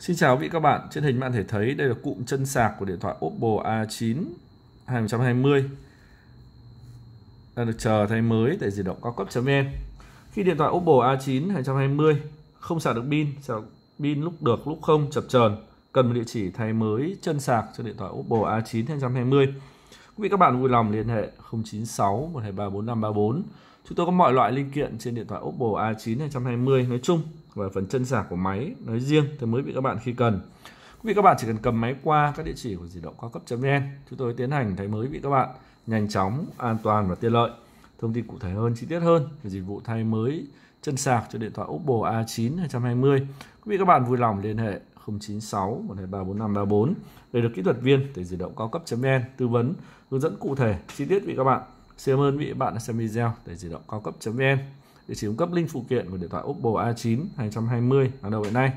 Xin chào quý vị các bạn, trên hình bạn thể thấy đây là cụm chân sạc của điện thoại Oppo A9 2120 đang được chờ thay mới tại di động cao cấp.vn Khi điện thoại Oppo A9 220 không sạc được pin, sạc pin lúc được lúc không chập chờn cần một địa chỉ thay mới chân sạc cho điện thoại Oppo A9 220 Quý vị các bạn vui lòng liên hệ 096 1234534. Chúng tôi có mọi loại linh kiện trên điện thoại Oppo A9 220 nói chung và phần chân giả của máy nói riêng thì mới bị các bạn khi cần. Quý vị các bạn chỉ cần cầm máy qua các địa chỉ của di động cao cấp.vn, chúng tôi tiến hành thay mới bị các bạn nhanh chóng, an toàn và tiện lợi. Thông tin cụ thể hơn, chi tiết hơn về dịch vụ thay mới chân sạc cho điện thoại Oppo A9 220. Quý vị các bạn vui lòng liên hệ 096 1234534. để được kỹ thuật viên để di động cao cấp.vn tư vấn, hướng dẫn cụ thể, chi tiết vị các bạn. Xin cảm ơn vị bạn đã xem video để di động cao cấp.vn. để chỉ cung cấp link phụ kiện của điện thoại Oppo A9 220 hàng đầu hiện nay.